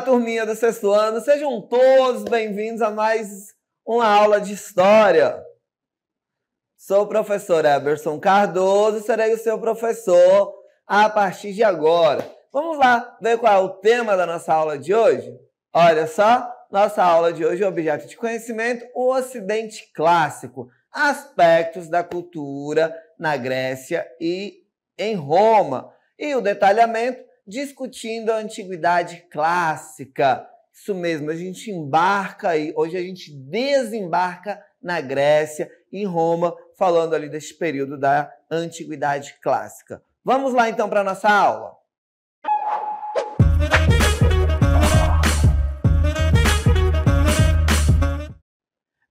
turminha do sexto ano, sejam todos bem-vindos a mais uma aula de história. Sou o professor Eberson Cardoso serei o seu professor a partir de agora. Vamos lá ver qual é o tema da nossa aula de hoje? Olha só, nossa aula de hoje é objeto de conhecimento: o Ocidente Clássico, aspectos da cultura na Grécia e em Roma. E o detalhamento discutindo a antiguidade clássica. Isso mesmo, a gente embarca aí, hoje a gente desembarca na Grécia, em Roma, falando ali desse período da antiguidade clássica. Vamos lá então para a nossa aula.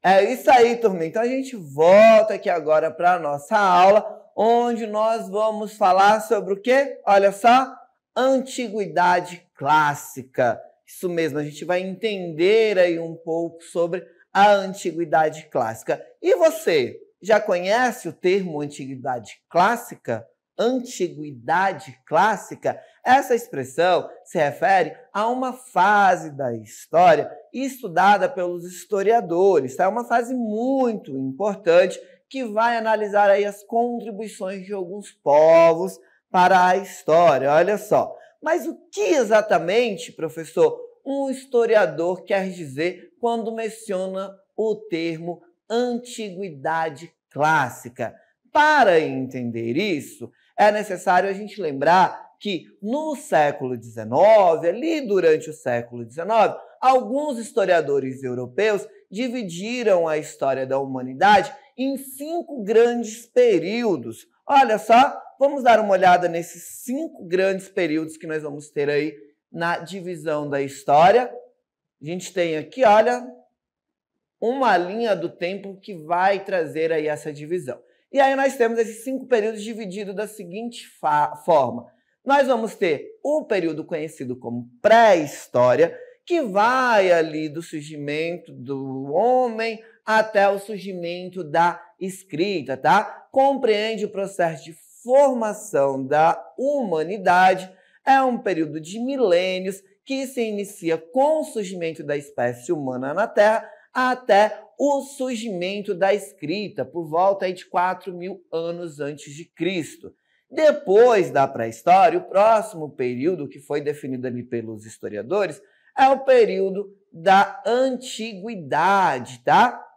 É isso aí, turma. Então a gente volta aqui agora para a nossa aula, onde nós vamos falar sobre o quê? Olha só, antiguidade clássica. Isso mesmo, a gente vai entender aí um pouco sobre a antiguidade clássica. E você já conhece o termo antiguidade clássica? Antiguidade clássica? Essa expressão se refere a uma fase da história estudada pelos historiadores. Tá? É uma fase muito importante que vai analisar aí as contribuições de alguns povos para a história. Olha só. Mas o que exatamente, professor, um historiador quer dizer quando menciona o termo antiguidade clássica? Para entender isso, é necessário a gente lembrar que no século XIX, ali durante o século XIX, alguns historiadores europeus dividiram a história da humanidade em cinco grandes períodos. Olha só, vamos dar uma olhada nesses cinco grandes períodos que nós vamos ter aí na divisão da história. A gente tem aqui, olha, uma linha do tempo que vai trazer aí essa divisão. E aí nós temos esses cinco períodos divididos da seguinte forma. Nós vamos ter o período conhecido como pré-história, que vai ali do surgimento do homem até o surgimento da escrita, tá? Compreende o processo de formação da humanidade. É um período de milênios que se inicia com o surgimento da espécie humana na Terra até o surgimento da escrita, por volta de 4 mil anos antes de Cristo. Depois da pré-história, o próximo período que foi definido ali pelos historiadores é o período da antiguidade, tá?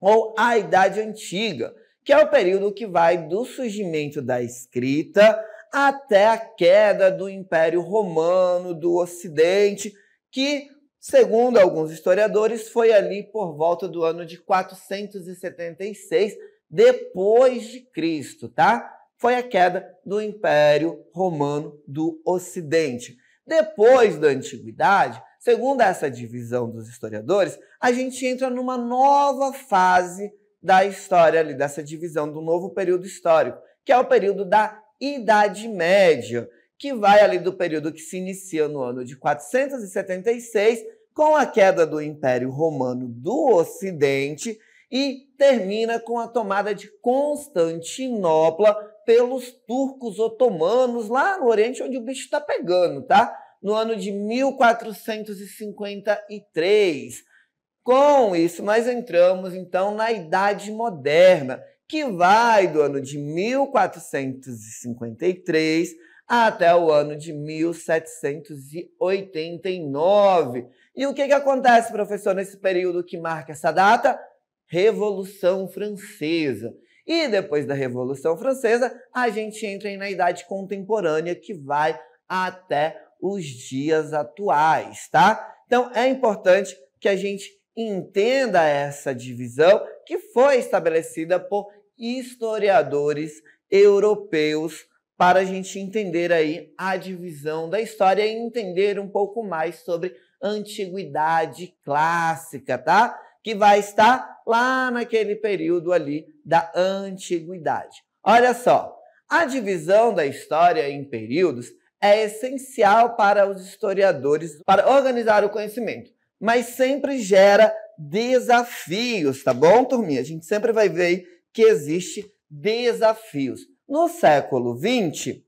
ou a Idade Antiga, que é o período que vai do surgimento da escrita até a queda do Império Romano do Ocidente, que, segundo alguns historiadores, foi ali por volta do ano de 476 depois de Cristo, tá? Foi a queda do Império Romano do Ocidente. Depois da Antiguidade, segundo essa divisão dos historiadores, a gente entra numa nova fase da história ali, dessa divisão do novo período histórico, que é o período da Idade Média, que vai ali do período que se inicia no ano de 476, com a queda do Império Romano do Ocidente e termina com a tomada de Constantinopla pelos turcos otomanos lá no Oriente, onde o bicho está pegando, tá? No ano de 1453. Com isso, nós entramos então na Idade Moderna, que vai do ano de 1453 até o ano de 1789. E o que, que acontece, professor, nesse período que marca essa data? Revolução Francesa. E depois da Revolução Francesa, a gente entra na Idade Contemporânea, que vai até os dias atuais, tá? Então é importante que a gente Entenda essa divisão que foi estabelecida por historiadores europeus para a gente entender aí a divisão da história e entender um pouco mais sobre antiguidade clássica, tá? Que vai estar lá naquele período ali da antiguidade. Olha só, a divisão da história em períodos é essencial para os historiadores para organizar o conhecimento mas sempre gera desafios, tá bom, turminha? A gente sempre vai ver que existe desafios. No século XX,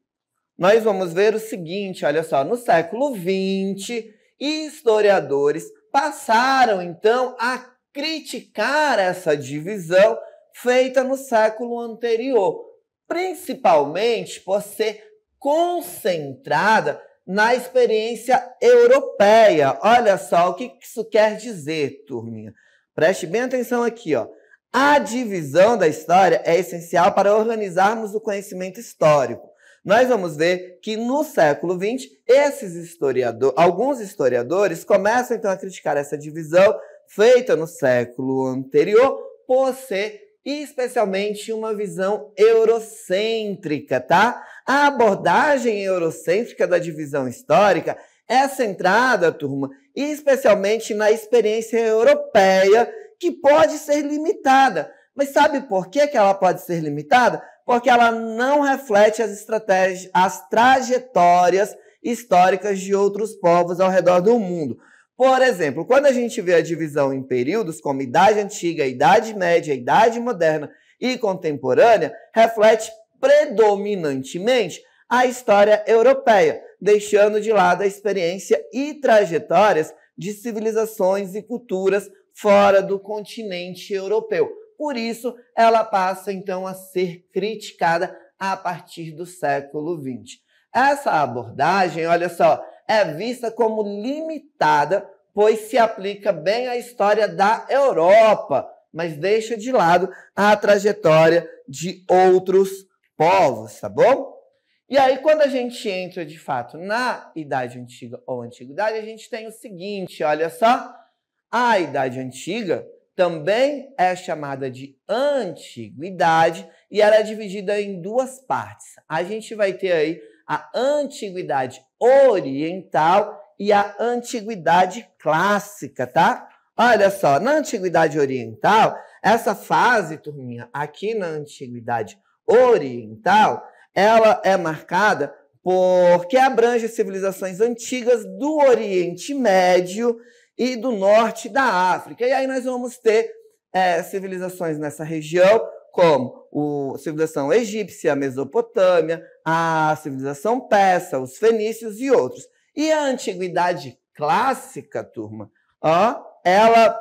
nós vamos ver o seguinte, olha só, no século XX, historiadores passaram então a criticar essa divisão feita no século anterior, principalmente por ser concentrada na experiência europeia. Olha só o que isso quer dizer, turminha. Preste bem atenção aqui, ó. A divisão da história é essencial para organizarmos o conhecimento histórico. Nós vamos ver que no século XX, esses historiador, alguns historiadores começam então a criticar essa divisão feita no século anterior por ser especialmente uma visão eurocêntrica, tá? A abordagem eurocêntrica da divisão histórica é centrada, turma, especialmente na experiência europeia, que pode ser limitada. Mas sabe por que, ela pode ser limitada? Porque ela não reflete as estratégias, as trajetórias históricas de outros povos ao redor do mundo. Por exemplo, quando a gente vê a divisão em períodos como Idade Antiga, Idade Média, Idade Moderna e Contemporânea, reflete predominantemente a história europeia, deixando de lado a experiência e trajetórias de civilizações e culturas fora do continente europeu. Por isso, ela passa então a ser criticada a partir do século XX. Essa abordagem, olha só, é vista como limitada, pois se aplica bem à história da Europa, mas deixa de lado a trajetória de outros povos, tá bom? E aí, quando a gente entra de fato na Idade Antiga ou Antiguidade, a gente tem o seguinte: olha só, a Idade Antiga também é chamada de Antiguidade e ela é dividida em duas partes. A gente vai ter aí a Antiguidade Oriental e a Antiguidade Clássica, tá? Olha só, na Antiguidade Oriental, essa fase, turminha, aqui na Antiguidade Oriental, oriental, ela é marcada porque abrange civilizações antigas do Oriente Médio e do norte da África. E aí nós vamos ter é, civilizações nessa região, como a civilização egípcia, a Mesopotâmia, a civilização persa, os fenícios e outros. E a antiguidade clássica, turma, ó, ela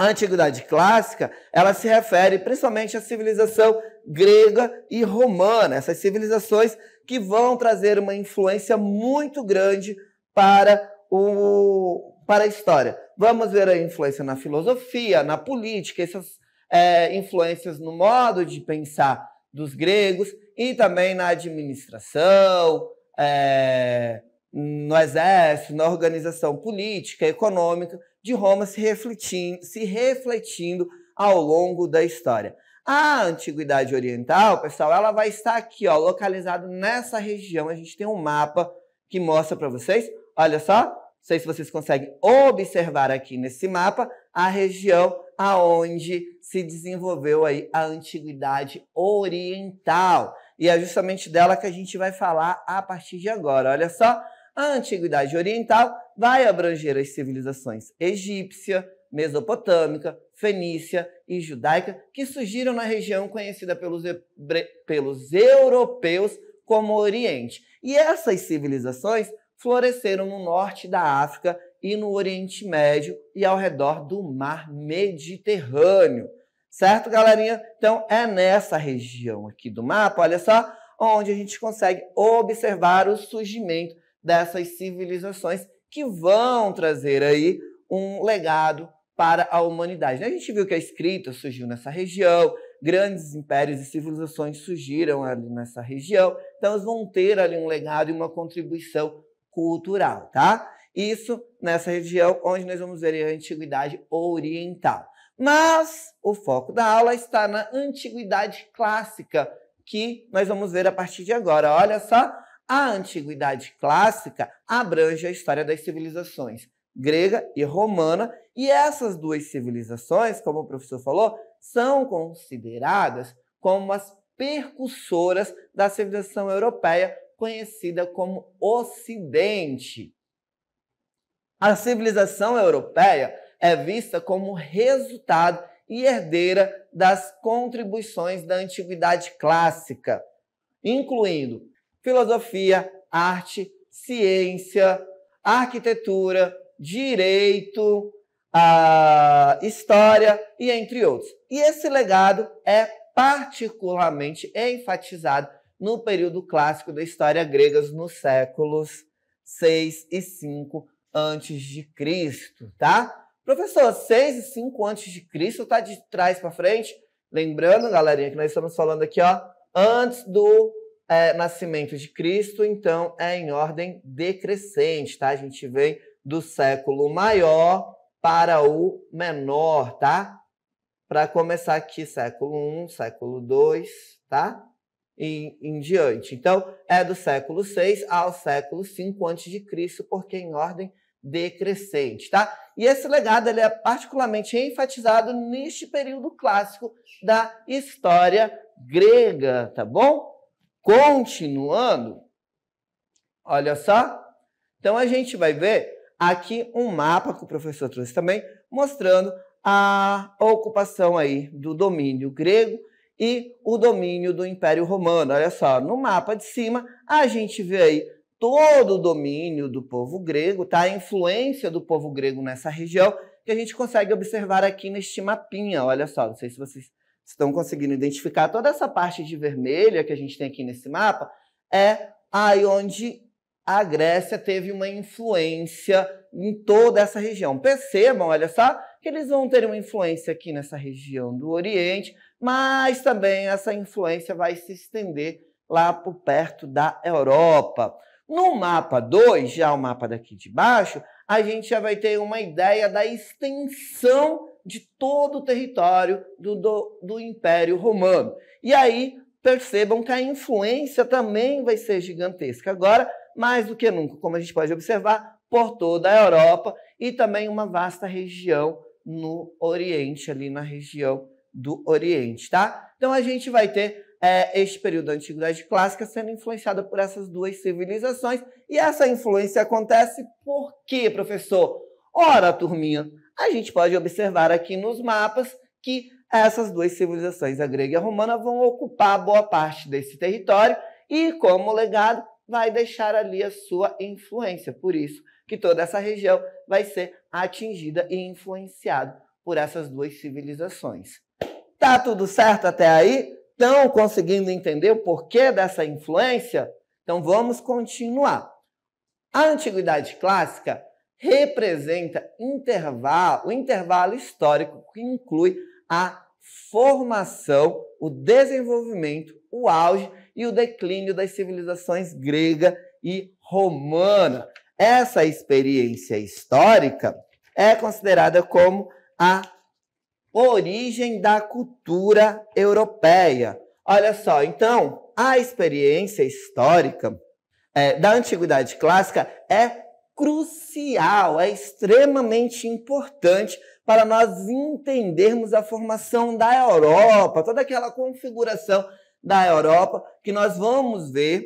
a antiguidade clássica, ela se refere principalmente à civilização grega e romana, essas civilizações que vão trazer uma influência muito grande para o para a história. Vamos ver a influência na filosofia, na política, essas é, influências no modo de pensar dos gregos e também na administração, é, no exército, na organização política, econômica de Roma se refletindo, se refletindo ao longo da história. A antiguidade oriental, pessoal, ela vai estar aqui, ó, localizado nessa região. A gente tem um mapa que mostra para vocês. Olha só, não sei se vocês conseguem observar aqui nesse mapa a região aonde se desenvolveu aí a antiguidade oriental. E é justamente dela que a gente vai falar a partir de agora. Olha só, a Antiguidade Oriental vai abranger as civilizações egípcia, mesopotâmica, fenícia e judaica que surgiram na região conhecida pelos, pelos europeus como Oriente. E essas civilizações floresceram no norte da África e no Oriente Médio e ao redor do Mar Mediterrâneo. Certo, galerinha? Então é nessa região aqui do mapa, olha só, onde a gente consegue observar o surgimento dessas civilizações que vão trazer aí um legado para a humanidade. Né? A gente viu que a escrita surgiu nessa região, grandes impérios e civilizações surgiram ali nessa região, então eles vão ter ali um legado e uma contribuição cultural, tá? Isso nessa região onde nós vamos ver a antiguidade oriental. Mas o foco da aula está na antiguidade clássica, que nós vamos ver a partir de agora. Olha só, a antiguidade clássica abrange a história das civilizações grega e romana, e essas duas civilizações, como o professor falou, são consideradas como as percursoras da civilização europeia, conhecida como Ocidente. A civilização europeia é vista como resultado e herdeira das contribuições da antiguidade clássica, incluindo filosofia, arte, ciência, arquitetura, direito, história e entre outros. E esse legado é particularmente enfatizado no período clássico da história grega nos séculos 6 e 5 antes de Cristo, tá? Professor, 6 e 5 antes de Cristo tá de trás para frente? Lembrando, galerinha, que nós estamos falando aqui, ó, antes do é, nascimento de Cristo, então é em ordem decrescente, tá? A gente vem do século maior para o menor, tá? Para começar aqui, século I, século II, tá? E em diante. Então, é do século VI ao século V a.C., porque é em ordem decrescente, tá? E esse legado ele é particularmente enfatizado neste período clássico da história grega, tá bom? Continuando, olha só. Então a gente vai ver aqui um mapa que o professor trouxe também, mostrando a ocupação aí do domínio grego e o domínio do Império Romano. Olha só, no mapa de cima a gente vê aí todo o domínio do povo grego, tá? A influência do povo grego nessa região que a gente consegue observar aqui neste mapinha. Olha só, não sei se vocês estão conseguindo identificar toda essa parte de vermelha que a gente tem aqui nesse mapa, é aí onde a Grécia teve uma influência em toda essa região. Percebam, olha só, que eles vão ter uma influência aqui nessa região do Oriente, mas também essa influência vai se estender lá por perto da Europa. No mapa 2, já o mapa daqui de baixo, a gente já vai ter uma ideia da extensão de todo o território do, do, do Império Romano. E aí percebam que a influência também vai ser gigantesca. Agora, mais do que nunca, como a gente pode observar, por toda a Europa e também uma vasta região no Oriente, ali na região do Oriente, tá? Então a gente vai ter é, este período da Antiguidade Clássica sendo influenciada por essas duas civilizações. E essa influência acontece por quê, professor? Ora, turminha, a gente pode observar aqui nos mapas que essas duas civilizações, a grega e a romana, vão ocupar boa parte desse território e, como legado, vai deixar ali a sua influência. Por isso que toda essa região vai ser atingida e influenciada por essas duas civilizações. Tá tudo certo até aí? Estão conseguindo entender o porquê dessa influência? Então vamos continuar. A antiguidade clássica representa intervalo, o intervalo histórico que inclui a formação, o desenvolvimento, o auge e o declínio das civilizações grega e romana. Essa experiência histórica é considerada como a origem da cultura europeia. Olha só, então, a experiência histórica é, da antiguidade clássica é crucial, é extremamente importante para nós entendermos a formação da Europa, toda aquela configuração da Europa que nós vamos ver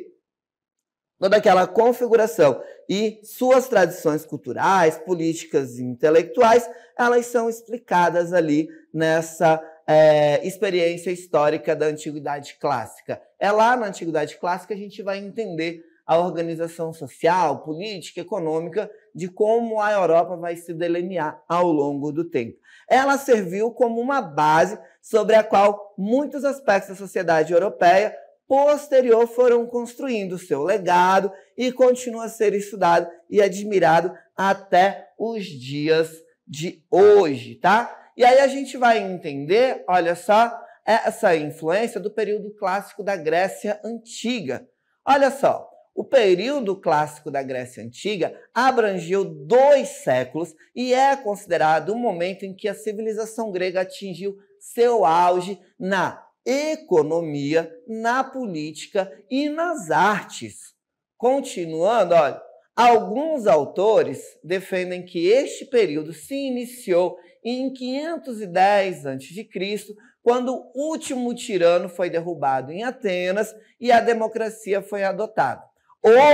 toda aquela configuração e suas tradições culturais, políticas e intelectuais, elas são explicadas ali nessa é, experiência histórica da Antiguidade Clássica. É lá na Antiguidade Clássica que a gente vai entender a organização social, política, econômica de como a Europa vai se delinear ao longo do tempo. Ela serviu como uma base sobre a qual muitos aspectos da sociedade europeia posterior foram construindo seu legado e continua a ser estudado e admirado até os dias de hoje, tá? E aí a gente vai entender, olha só, essa influência do período clássico da Grécia antiga. Olha só, o período clássico da Grécia Antiga abrangeu dois séculos e é considerado o momento em que a civilização grega atingiu seu auge na economia, na política e nas artes. Continuando, olha, alguns autores defendem que este período se iniciou em 510 a.C., quando o último tirano foi derrubado em Atenas e a democracia foi adotada.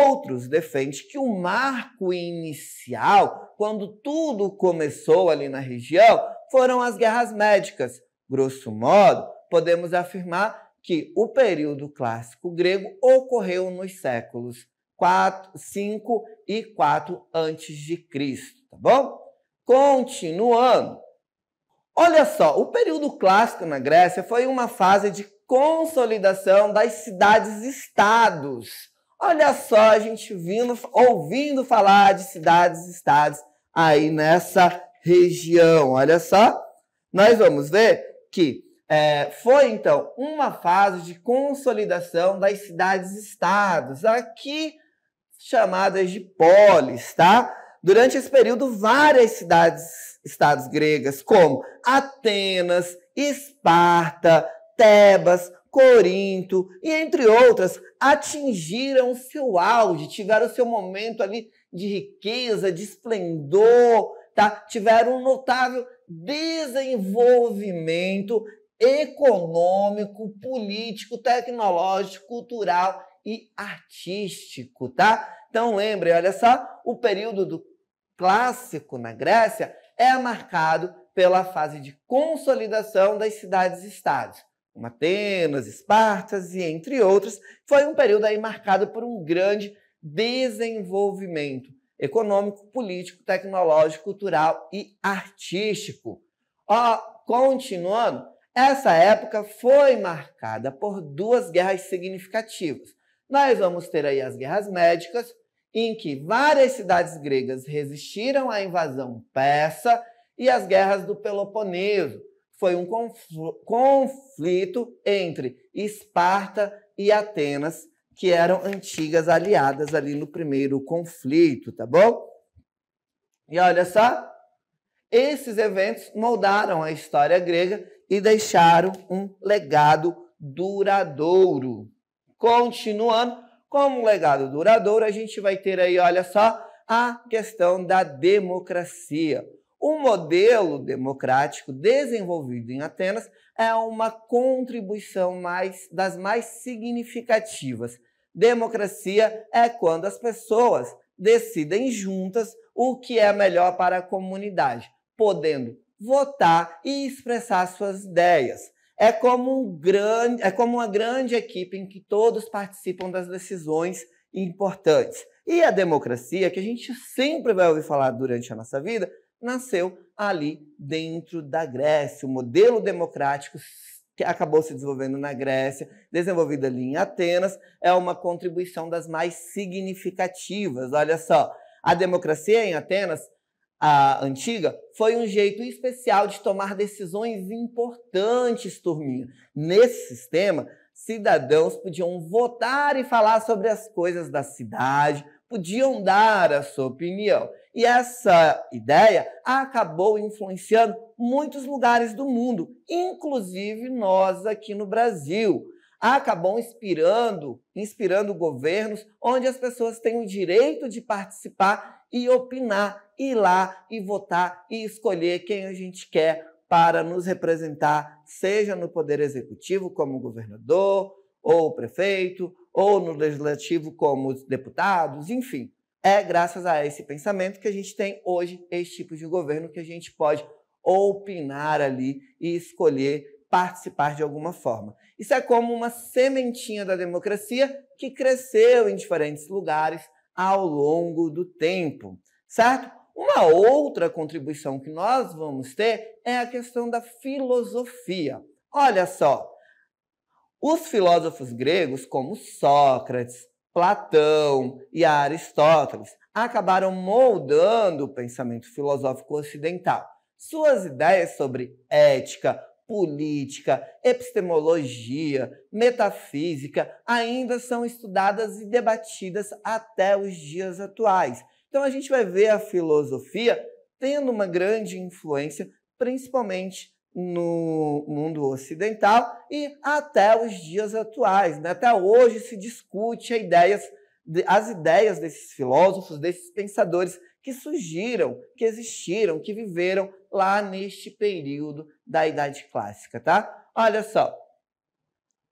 Outros defendem que o marco inicial, quando tudo começou ali na região, foram as guerras médicas. Grosso modo, podemos afirmar que o período clássico grego ocorreu nos séculos 5 e 4 antes de Cristo, tá bom? Continuando. Olha só, o período clássico na Grécia foi uma fase de consolidação das cidades-estados Olha só, a gente vindo, ouvindo falar de cidades e estados aí nessa região. Olha só, nós vamos ver que é, foi então uma fase de consolidação das cidades-estados, aqui chamadas de polis, tá? Durante esse período, várias cidades-estados gregas, como Atenas, Esparta, Tebas, Corinto e entre outras, atingiram o seu auge, tiveram o seu momento ali de riqueza, de esplendor, tá? Tiveram um notável desenvolvimento econômico, político, tecnológico, cultural e artístico, tá? Então lembre, olha só, o período do clássico na Grécia é marcado pela fase de consolidação das cidades-estados como Atenas, Espartas e entre outros, foi um período aí marcado por um grande desenvolvimento econômico, político, tecnológico, cultural e artístico. Ó, continuando, essa época foi marcada por duas guerras significativas. Nós vamos ter aí as guerras médicas, em que várias cidades gregas resistiram à invasão persa, e as guerras do Peloponeso, foi um conflito entre Esparta e Atenas, que eram antigas aliadas ali no primeiro conflito, tá bom? E olha só, esses eventos moldaram a história grega e deixaram um legado duradouro. Continuando, como legado duradouro, a gente vai ter aí, olha só, a questão da democracia. O modelo democrático desenvolvido em Atenas é uma contribuição mais, das mais significativas. Democracia é quando as pessoas decidem juntas o que é melhor para a comunidade, podendo votar e expressar suas ideias. É como, um grande, é como uma grande equipe em que todos participam das decisões importantes. E a democracia, que a gente sempre vai ouvir falar durante a nossa vida, nasceu ali dentro da Grécia. O modelo democrático que acabou se desenvolvendo na Grécia, desenvolvida ali em Atenas, é uma contribuição das mais significativas. Olha só, a democracia em Atenas a antiga foi um jeito especial de tomar decisões importantes, turminha. Nesse sistema, cidadãos podiam votar e falar sobre as coisas da cidade, podiam dar a sua opinião. E essa ideia acabou influenciando muitos lugares do mundo, inclusive nós aqui no Brasil. Acabou inspirando, inspirando governos onde as pessoas têm o direito de participar e opinar, ir lá e votar e escolher quem a gente quer para nos representar, seja no poder executivo como governador ou prefeito, ou no legislativo como deputados, enfim, é graças a esse pensamento que a gente tem hoje esse tipo de governo que a gente pode opinar ali e escolher participar de alguma forma. Isso é como uma sementinha da democracia que cresceu em diferentes lugares ao longo do tempo, certo? Uma outra contribuição que nós vamos ter é a questão da filosofia. Olha só, os filósofos gregos, como Sócrates, Platão e Aristóteles acabaram moldando o pensamento filosófico ocidental. Suas ideias sobre ética, política, epistemologia, metafísica ainda são estudadas e debatidas até os dias atuais. Então a gente vai ver a filosofia tendo uma grande influência, principalmente no mundo ocidental e até os dias atuais. Né? Até hoje se discute ideias, as ideias desses filósofos, desses pensadores que surgiram, que existiram, que viveram lá neste período da Idade Clássica, tá? Olha só.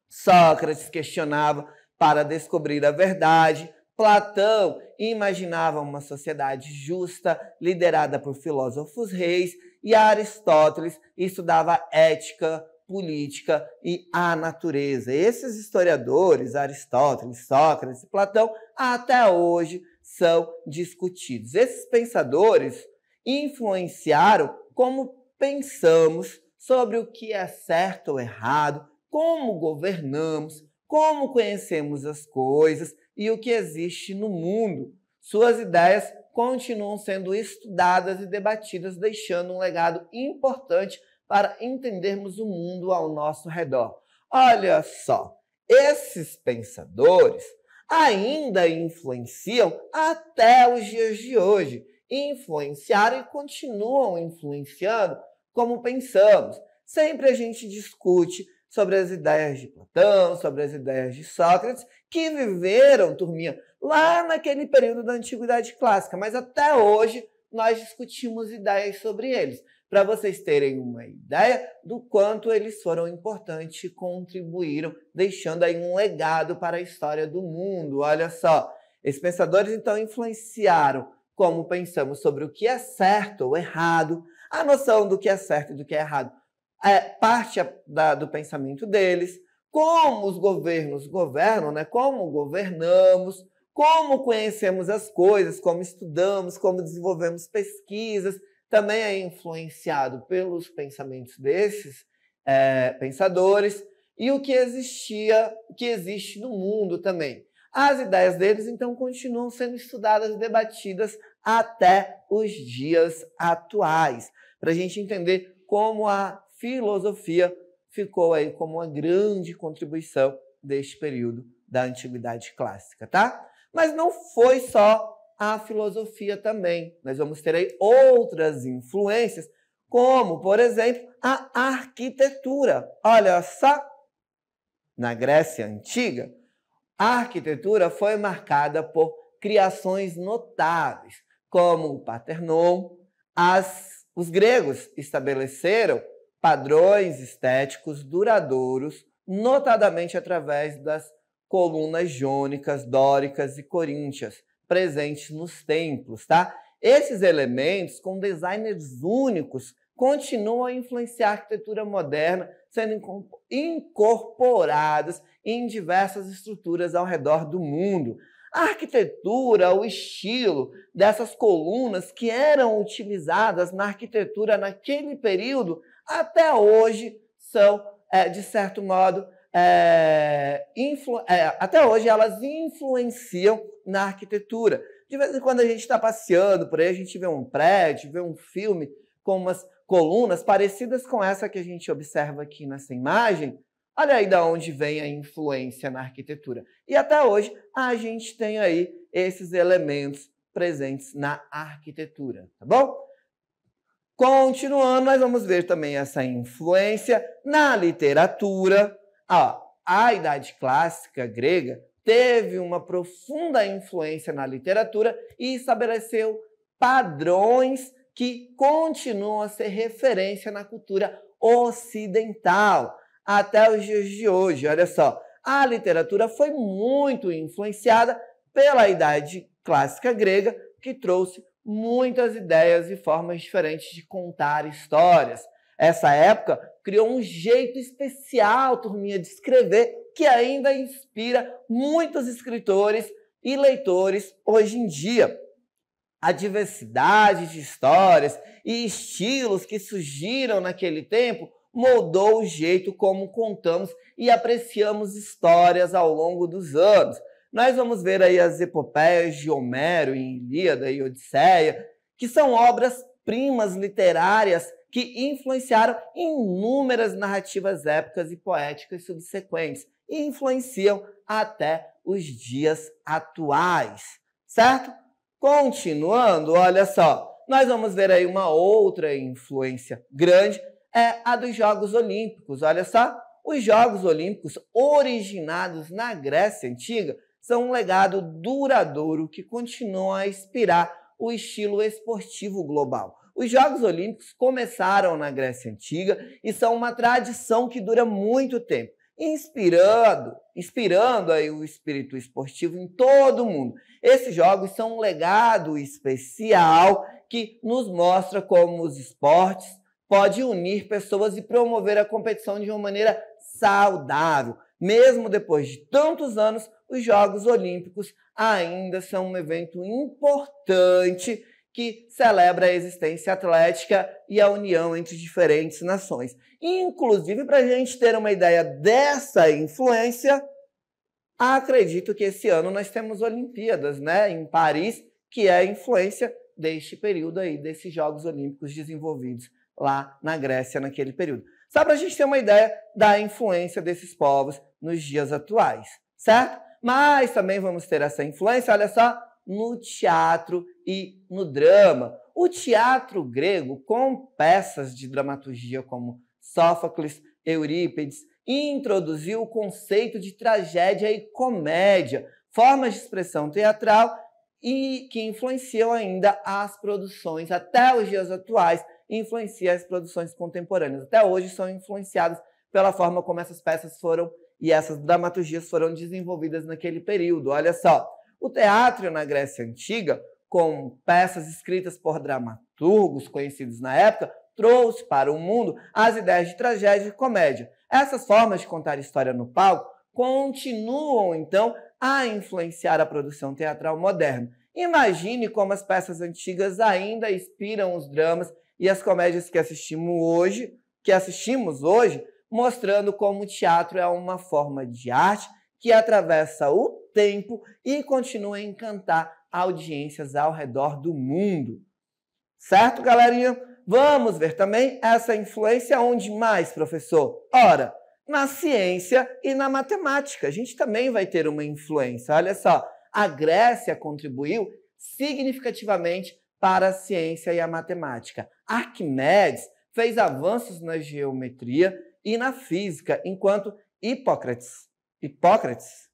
Sócrates questionava para descobrir a verdade, Platão imaginava uma sociedade justa, liderada por filósofos reis, e Aristóteles estudava ética, política e a natureza. Esses historiadores, Aristóteles, Sócrates e Platão, até hoje são discutidos. Esses pensadores influenciaram como pensamos sobre o que é certo ou errado, como governamos, como conhecemos as coisas e o que existe no mundo. Suas ideias continuam sendo estudadas e debatidas, deixando um legado importante para entendermos o mundo ao nosso redor. Olha só, esses pensadores ainda influenciam até os dias de hoje, influenciaram e continuam influenciando como pensamos. Sempre a gente discute sobre as ideias de Platão, sobre as ideias de Sócrates, que viveram, turminha, lá naquele período da Antiguidade Clássica, mas até hoje nós discutimos ideias sobre eles, para vocês terem uma ideia do quanto eles foram importantes e contribuíram, deixando aí um legado para a história do mundo. Olha só, esses pensadores então influenciaram como pensamos sobre o que é certo ou errado, a noção do que é certo e do que é errado é, parte da, do pensamento deles, como os governos governam, né? como governamos, como conhecemos as coisas, como estudamos, como desenvolvemos pesquisas, também é influenciado pelos pensamentos desses é, pensadores e o que existia, o que existe no mundo também. As ideias deles, então, continuam sendo estudadas e debatidas até os dias atuais, para a gente entender como a filosofia ficou aí como uma grande contribuição deste período da antiguidade clássica, tá? Mas não foi só a filosofia também. Nós vamos ter aí outras influências, como, por exemplo, a arquitetura. Olha só, na Grécia antiga, a arquitetura foi marcada por criações notáveis, como o Paternon. As, os gregos estabeleceram padrões estéticos duradouros, notadamente através das colunas jônicas, dóricas e coríntias, presentes nos templos, tá? Esses elementos, com designers únicos, continuam a influenciar a arquitetura moderna, sendo incorporadas em diversas estruturas ao redor do mundo. A arquitetura, o estilo dessas colunas que eram utilizadas na arquitetura naquele período, até hoje são, é, de certo modo, é, é, até hoje elas influenciam na arquitetura. De vez em quando a gente está passeando por aí, a gente vê um prédio, vê um filme com umas colunas parecidas com essa que a gente observa aqui nessa imagem. Olha aí da onde vem a influência na arquitetura. E até hoje a gente tem aí esses elementos presentes na arquitetura, tá bom? Continuando, nós vamos ver também essa influência na literatura. a Idade Clássica grega teve uma profunda influência na literatura e estabeleceu padrões que continuam a ser referência na cultura ocidental até os dias de hoje. Olha só, a literatura foi muito influenciada pela Idade Clássica grega, que trouxe muitas ideias e formas diferentes de contar histórias. Essa época criou um jeito especial, turminha, de escrever que ainda inspira muitos escritores e leitores hoje em dia. A diversidade de histórias e estilos que surgiram naquele tempo moldou o jeito como contamos e apreciamos histórias ao longo dos anos nós vamos ver aí as epopeias de Homero, em Ilíada e Odisseia, que são obras primas literárias que influenciaram inúmeras narrativas épicas e poéticas subsequentes e influenciam até os dias atuais, certo? Continuando, olha só, nós vamos ver aí uma outra influência grande, é a dos Jogos Olímpicos. Olha só, os Jogos Olímpicos originados na Grécia Antiga são um legado duradouro que continua a inspirar o estilo esportivo global. Os Jogos Olímpicos começaram na Grécia Antiga e são uma tradição que dura muito tempo, inspirando, inspirando aí o espírito esportivo em todo o mundo. Esses jogos são um legado especial que nos mostra como os esportes podem unir pessoas e promover a competição de uma maneira saudável. Mesmo depois de tantos anos, os Jogos Olímpicos ainda são um evento importante que celebra a existência atlética e a união entre diferentes nações. Inclusive, para a gente ter uma ideia dessa influência, acredito que esse ano nós temos Olimpíadas, né, em Paris, que é a influência deste período aí, desses Jogos Olímpicos desenvolvidos lá na Grécia naquele período. Só para a gente ter uma ideia da influência desses povos nos dias atuais, certo? Mas também vamos ter essa influência, olha só, no teatro e no drama. O teatro grego, com peças de dramaturgia como Sófocles, Eurípides, introduziu o conceito de tragédia e comédia, formas de expressão teatral e que influenciam ainda as produções até os dias atuais, influencia as produções contemporâneas. Até hoje são influenciadas pela forma como essas peças foram e essas dramaturgias foram desenvolvidas naquele período. Olha só, o teatro na Grécia Antiga, com peças escritas por dramaturgos conhecidos na época, trouxe para o mundo as ideias de tragédia e comédia. Essas formas de contar história no palco continuam, então, a influenciar a produção teatral moderna. Imagine como as peças antigas ainda inspiram os dramas e as comédias que assistimos hoje, que assistimos hoje, mostrando como o teatro é uma forma de arte que atravessa o tempo e continua a encantar audiências ao redor do mundo. Certo, galerinha? Vamos ver também essa influência onde mais, professor? Ora, na ciência e na matemática. A gente também vai ter uma influência. Olha só, a Grécia contribuiu significativamente para a ciência e a matemática. Arquimedes fez avanços na geometria e na física, enquanto Hipócrates, Hipócrates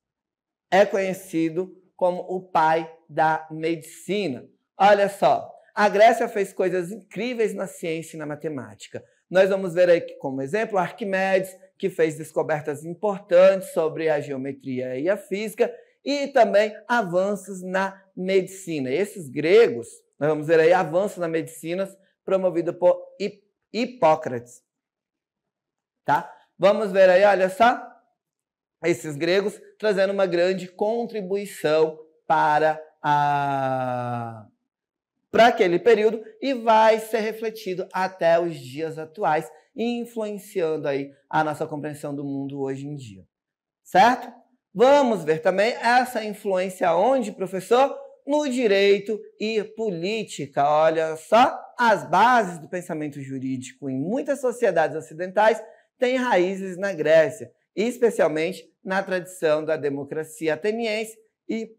é conhecido como o pai da medicina. Olha só, a Grécia fez coisas incríveis na ciência e na matemática. Nós vamos ver aqui como exemplo Arquimedes, que fez descobertas importantes sobre a geometria e a física, e também avanços na medicina. esses gregos, nós vamos ver aí avanços na medicina promovido por Hipócrates tá? Vamos ver aí, olha só, esses gregos trazendo uma grande contribuição para a para aquele período e vai ser refletido até os dias atuais, influenciando aí a nossa compreensão do mundo hoje em dia. Certo? Vamos ver também essa influência onde, professor? No direito e política. Olha só, as bases do pensamento jurídico em muitas sociedades ocidentais tem raízes na Grécia, especialmente na tradição da democracia ateniense e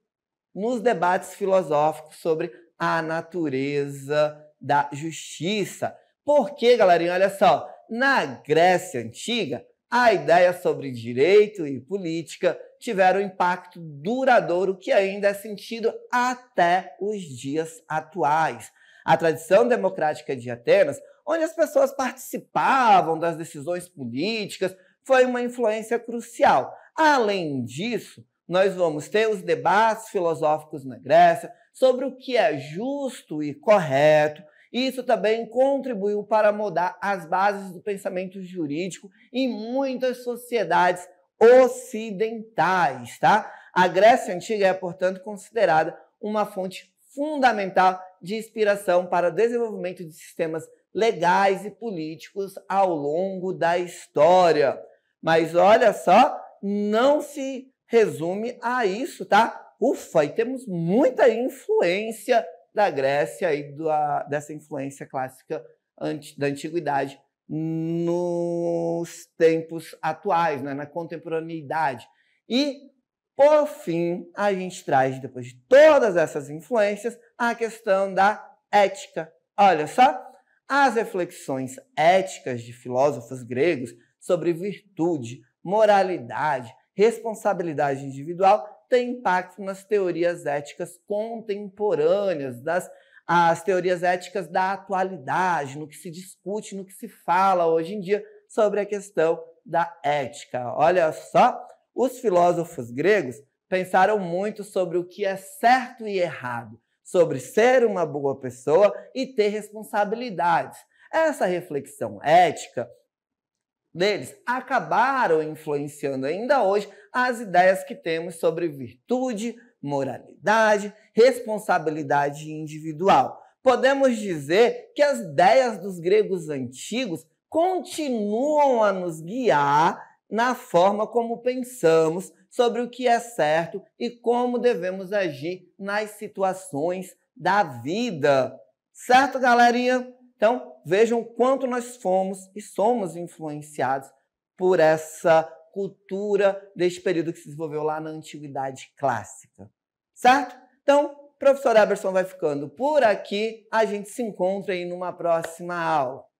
nos debates filosóficos sobre a natureza da justiça. Porque, galerinha, olha só, na Grécia antiga, a ideia sobre direito e política tiveram um impacto duradouro que ainda é sentido até os dias atuais. A tradição democrática de Atenas onde as pessoas participavam das decisões políticas, foi uma influência crucial. Além disso, nós vamos ter os debates filosóficos na Grécia sobre o que é justo e correto. Isso também contribuiu para mudar as bases do pensamento jurídico em muitas sociedades ocidentais, tá? A Grécia antiga é, portanto, considerada uma fonte fundamental de inspiração para o desenvolvimento de sistemas legais e políticos ao longo da história. Mas olha só, não se resume a isso, tá? Ufa, e temos muita influência da Grécia e da, dessa influência clássica da antiguidade nos tempos atuais, né? na contemporaneidade. E, por fim, a gente traz, depois de todas essas influências, a questão da ética. Olha só, as reflexões éticas de filósofos gregos sobre virtude, moralidade, responsabilidade individual têm impacto nas teorias éticas contemporâneas, das as teorias éticas da atualidade, no que se discute, no que se fala hoje em dia sobre a questão da ética. Olha só, os filósofos gregos pensaram muito sobre o que é certo e errado, sobre ser uma boa pessoa e ter responsabilidades. Essa reflexão ética deles acabaram influenciando ainda hoje as ideias que temos sobre virtude, moralidade, responsabilidade individual. Podemos dizer que as ideias dos gregos antigos continuam a nos guiar na forma como pensamos sobre o que é certo e como devemos agir nas situações da vida. Certo, galerinha? Então, vejam quanto nós fomos e somos influenciados por essa cultura desse período que se desenvolveu lá na antiguidade clássica. Certo? Então, o professor Eberson vai ficando por aqui. A gente se encontra aí numa próxima aula.